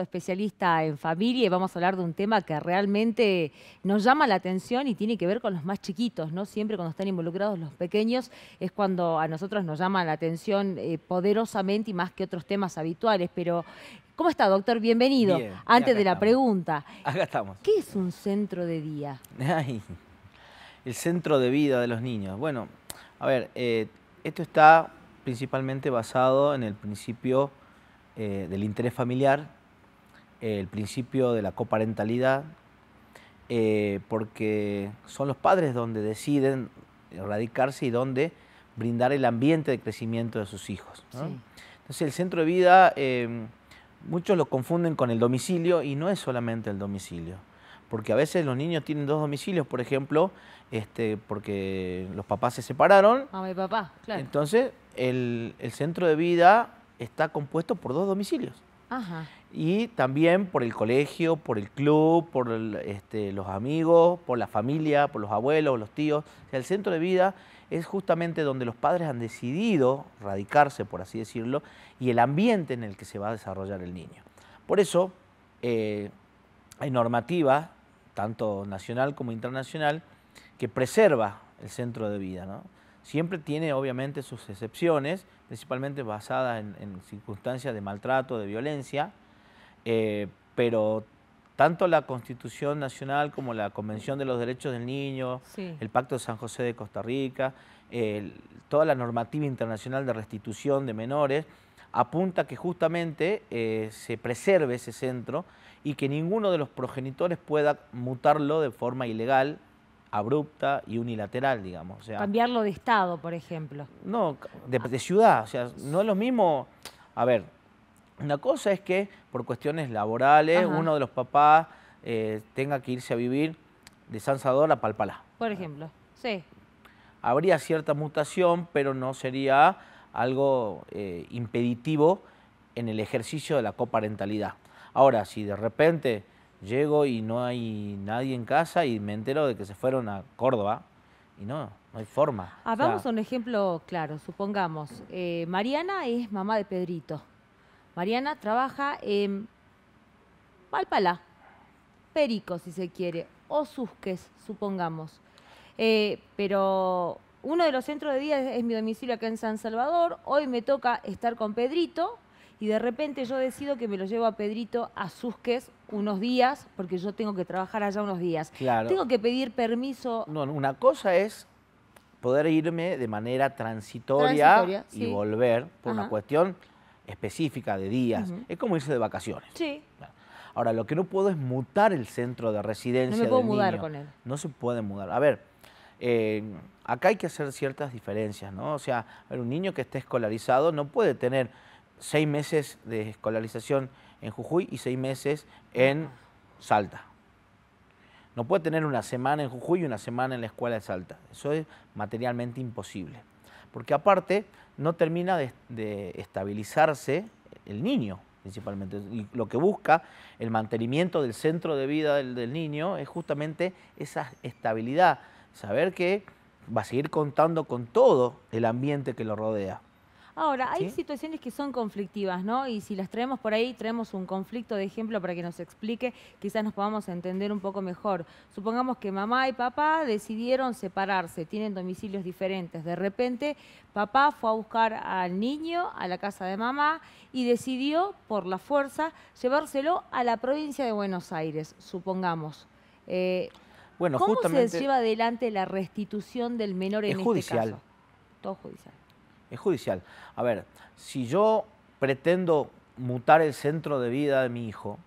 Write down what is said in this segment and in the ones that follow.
especialista en familia, y vamos a hablar de un tema que realmente nos llama la atención y tiene que ver con los más chiquitos, ¿no? Siempre cuando están involucrados los pequeños es cuando a nosotros nos llama la atención eh, poderosamente y más que otros temas habituales, pero ¿Cómo está, doctor? Bienvenido. Antes de la pregunta. Acá estamos. ¿Qué es un centro de día? el centro de vida de los niños. Bueno, a ver, eh, esto está principalmente basado en el principio eh, del interés familiar el principio de la coparentalidad, eh, porque son los padres donde deciden radicarse y donde brindar el ambiente de crecimiento de sus hijos. Entonces el centro de vida, em, muchos lo confunden con el domicilio y no es solamente el domicilio, porque a veces los niños tienen dos domicilios, por ejemplo, este, porque los papás se separaron. Mamá y papá, Entonces el centro de vida está compuesto por dos domicilios. Y también por el colegio, por el club, por este, los amigos, por la familia, por los abuelos, los tíos. el centro de vida es justamente donde los padres han decidido radicarse, por así decirlo, y el ambiente en el que se va a desarrollar el niño. Por eso eh, hay normativa, tanto nacional como internacional, que preserva el centro de vida. ¿no? Siempre tiene obviamente sus excepciones, principalmente basadas en, circunstancias de maltrato, de violencia, eh, pero tanto la Constitución Nacional como la Convención de los Derechos del Niño, el Pacto de San José de Costa Rica, toda la normativa internacional de restitución de menores, apunta que justamente eh, se preserve ese centro y que ninguno de los progenitores pueda mutarlo de forma ilegal abrupta y unilateral, digamos. Cambiarlo de estado, por ejemplo. No, de, ciudad, o sea, no es lo mismo. A ver, una cosa es que por cuestiones laborales uno de los papás eh, tenga que irse a vivir de San Salvador a Palpalá. Por ejemplo, sí. Habría cierta mutación, pero no sería algo eh, impeditivo en el ejercicio de la coparentalidad. Ahora, si de repente Llego y no hay nadie en casa y me entero de que se fueron a Córdoba y no, no hay forma. Hagamos ah, un ejemplo claro, supongamos, eh, Mariana es mamá de Pedrito. Mariana trabaja en Palpalá, Perico si se quiere, o Susques, supongamos. Eh, pero uno de los centros de día es, es mi domicilio acá en San Salvador, hoy me toca estar con Pedrito, y de repente yo decido que me lo llevo a Pedrito a Susques unos días, porque yo tengo que trabajar allá unos días. Claro. Tengo que pedir permiso. No, una cosa es poder irme de manera transitoria, y volver por una cuestión específica de días. Es como irse de vacaciones. Sí. Ahora, lo que no puedo es mutar el centro de residencia. No me puedo del mudar con él. No se puede mudar. A ver, eh, acá hay que hacer ciertas diferencias, ¿no? O sea, un niño que esté escolarizado no puede tener seis meses de escolarización en Jujuy y seis meses en Salta. No puede tener una semana en Jujuy y una semana en la escuela de Salta. Eso es materialmente imposible. Porque aparte no termina de, estabilizarse el niño principalmente. lo que busca el mantenimiento del centro de vida del niño es justamente esa estabilidad, saber que va a seguir contando con todo el ambiente que lo rodea. Ahora, hay situaciones que son conflictivas, ¿no? Y si las traemos por ahí, traemos un conflicto de ejemplo para que nos explique, quizás nos podamos entender un poco mejor. Supongamos que mamá y papá decidieron separarse, tienen domicilios diferentes. De repente, papá fue a buscar al niño a la casa de mamá y decidió, por la fuerza, llevárselo a la provincia de Buenos Aires, supongamos. Eh, bueno, ¿Cómo se lleva adelante la restitución del menor en es este judicial. Todo judicial es judicial. A ver, si yo pretendo mutar el centro de vida de mi hijo,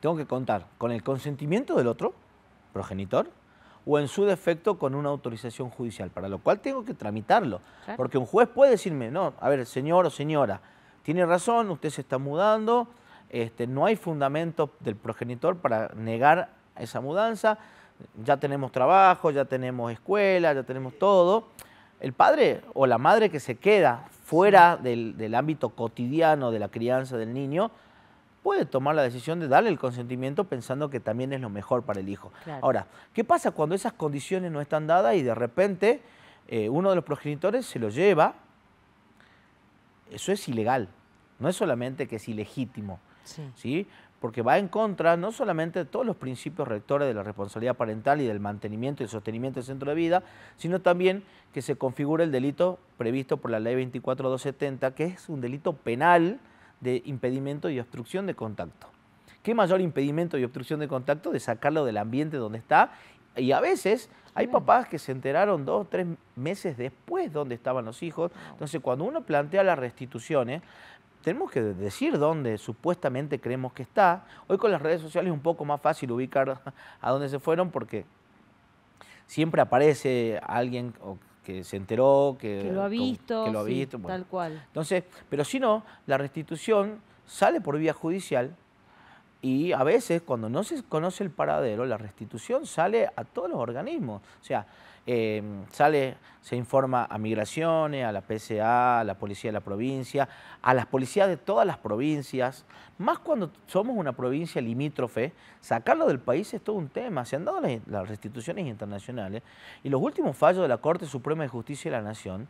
tengo que contar con el consentimiento del otro, progenitor, o en su defecto con una autorización judicial, para lo cual tengo que tramitarlo. Porque un juez puede decirme, no, a ver, señor o señora, tiene razón, usted se está mudando, este, no hay fundamento del progenitor para negar esa mudanza, ya tenemos trabajo, ya tenemos escuela, ya tenemos todo. El padre o la madre que se queda fuera del, ámbito cotidiano de la crianza del niño puede tomar la decisión de darle el consentimiento pensando que también es lo mejor para el hijo. Ahora, ¿qué pasa cuando esas condiciones no están dadas y de repente eh, uno de los progenitores se lo lleva? Eso es ilegal, no es solamente que es ilegítimo. Sí. ¿sí? porque va en contra no solamente de todos los principios rectores de la responsabilidad parental y del mantenimiento y sostenimiento del centro de vida, sino también que se configura el delito previsto por la ley 24270, que es un delito penal de impedimento y obstrucción de contacto. ¿Qué mayor impedimento y obstrucción de contacto de sacarlo del ambiente donde está? Y a veces hay papás que se enteraron dos o tres meses después donde estaban los hijos. Entonces, cuando uno plantea las restituciones, tenemos que decir dónde supuestamente creemos que está. Hoy con las redes sociales es un poco más fácil ubicar a dónde se fueron porque siempre aparece alguien que se enteró, que, lo ha visto, tal cual. Entonces, pero si no, la restitución sale por vía judicial, y a veces, cuando no se conoce el paradero, la restitución sale a todos los organismos. O sea, em, sale, se informa a migraciones, a la PSA, a la policía de la provincia, a las policías de todas las provincias, más cuando somos una provincia limítrofe, sacarlo del país es todo un tema. Se han dado las restituciones internacionales y los últimos fallos de la Corte Suprema de Justicia de la Nación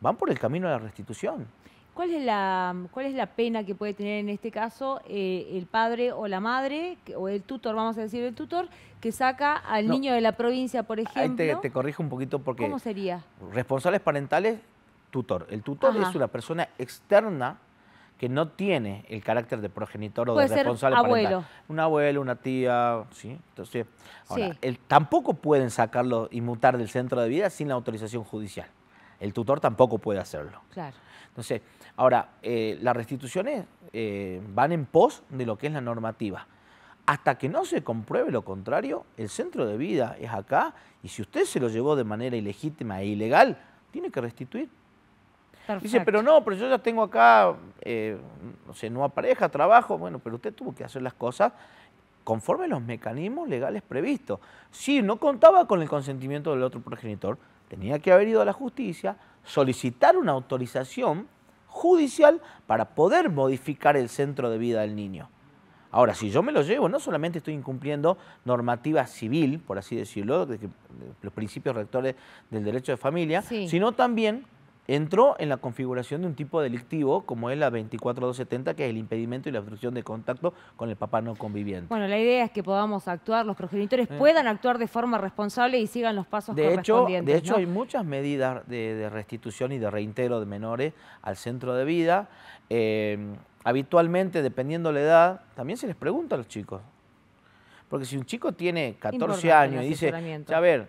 van por el camino de la restitución. ¿Cuál es la, cuál es la pena que puede tener en este caso eh, el padre o la madre, o el tutor, vamos a decir el tutor, que saca al niño de la provincia, por ejemplo? Ahí te, te, corrijo un poquito porque... ¿Cómo sería? Responsables parentales, tutor. El tutor es una persona externa que no tiene el carácter de progenitor o de responsable ser abuelo. Un abuelo, una tía, ¿sí? Entonces, ahora, El, tampoco pueden sacarlo y mutar del centro de vida sin la autorización judicial el tutor tampoco puede hacerlo. Claro. Entonces, ahora, eh, las restituciones eh, van en pos de lo que es la normativa. Hasta que no se compruebe lo contrario, el centro de vida es acá y si usted se lo llevó de manera ilegítima e ilegal, tiene que restituir. Dice, pero no, pero yo ya tengo acá, eh, no sé, nueva pareja, trabajo. Bueno, pero usted tuvo que hacer las cosas conforme a los mecanismos legales previstos. Si no contaba con el consentimiento del otro progenitor, tenía que haber ido a la justicia, solicitar una autorización judicial para poder modificar el centro de vida del niño. Ahora, si yo me lo llevo, no solamente estoy incumpliendo normativa civil, por así decirlo, de los principios rectores del derecho de familia, sino también entró en la configuración de un tipo delictivo como es la 24270, que es el impedimento y la obstrucción de contacto con el papá no conviviente. Bueno, la idea es que podamos actuar, los progenitores eh. puedan actuar de forma responsable y sigan los pasos de correspondientes. Hecho, de hecho, hay muchas medidas de, restitución y de reintegro de menores al centro de vida. Em, habitualmente, dependiendo la edad, también se les pregunta a los chicos. Porque si un chico tiene 14 años y dice, a ver,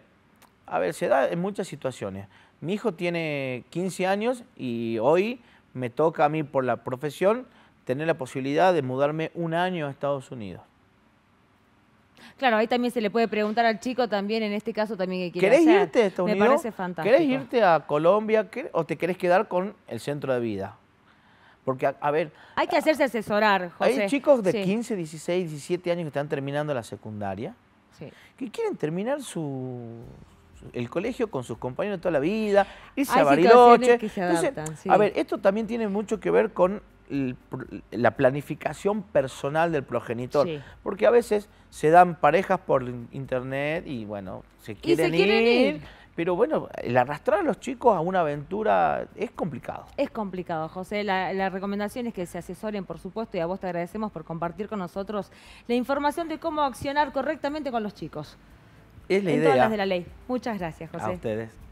a ver, se da en muchas situaciones. Mi hijo tiene 15 años y hoy me toca a mí por la profesión tener la posibilidad de mudarme un año a Estados Unidos. Claro, ahí también se le puede preguntar al chico también, en este caso también que quiere ¿Querés irte a Estados Unidos? Me parece fantástico. ¿Querés irte a Colombia o te querés quedar con el centro de vida? Porque, a, ver... Hay que hacerse asesorar, José. Hay chicos de 15, 16, 17 años que están terminando la secundaria sí. que quieren terminar su, el colegio con sus compañeros de toda la vida, irse a A ver, esto también tiene mucho que ver con la planificación personal del progenitor. Porque a veces se dan parejas por internet y bueno, se quieren, ir, Pero bueno, el arrastrar a los chicos a una aventura es complicado. Es complicado, José. La, la, recomendación es que se asesoren, por supuesto, y a vos te agradecemos por compartir con nosotros la información de cómo accionar correctamente con los chicos. Es la en todas las de la ley. Muchas gracias, José. A ustedes.